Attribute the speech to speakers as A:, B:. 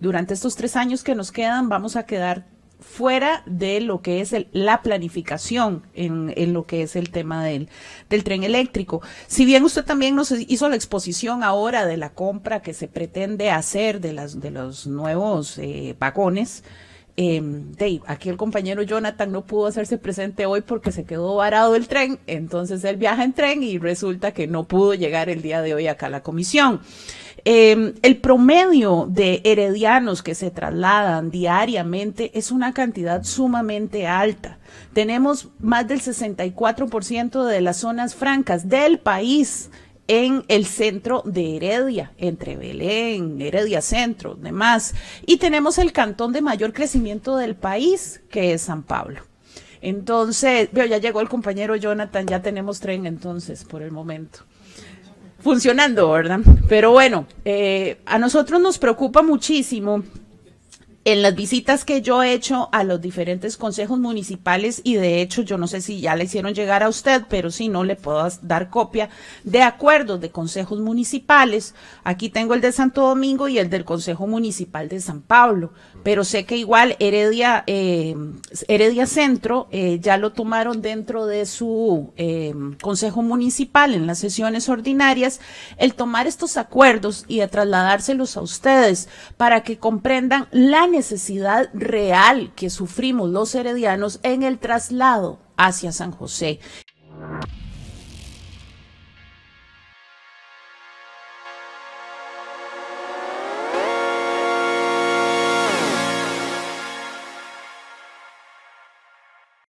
A: durante estos tres años que nos quedan vamos a quedar fuera de lo que es la planificación en, lo que es el tema del, tren eléctrico. Si bien usted también nos hizo la exposición ahora de la compra que se pretende hacer de, las, de los nuevos eh, vagones, Em, Dave, aquí el compañero Jonathan no pudo hacerse presente hoy porque se quedó varado el tren, entonces él viaja en tren y resulta que no pudo llegar el día de hoy acá a la comisión. Em, el promedio de heredianos que se trasladan diariamente es una cantidad sumamente alta. Tenemos más del 64% de las zonas francas del país en el centro de Heredia, entre Belén, Heredia Centro, demás. Y tenemos el cantón de mayor crecimiento del país, que es San Pablo. Entonces, veo, ya llegó el compañero Jonathan, ya tenemos tren entonces por el momento. Funcionando, ¿verdad? Pero bueno, eh, a nosotros nos preocupa muchísimo en las visitas que yo he hecho a los diferentes consejos municipales y de hecho yo no sé si ya le hicieron llegar a usted, pero si no le puedo dar copia de acuerdos de consejos municipales. Aquí tengo el de Santo Domingo y el del Consejo Municipal de San Pablo, pero sé que igual Heredia, eh, Heredia Centro eh, ya lo tomaron dentro de su eh, consejo municipal en las sesiones ordinarias, el tomar estos acuerdos y de trasladárselos a ustedes para que comprendan la necesidad real que sufrimos los heredianos en el traslado hacia San José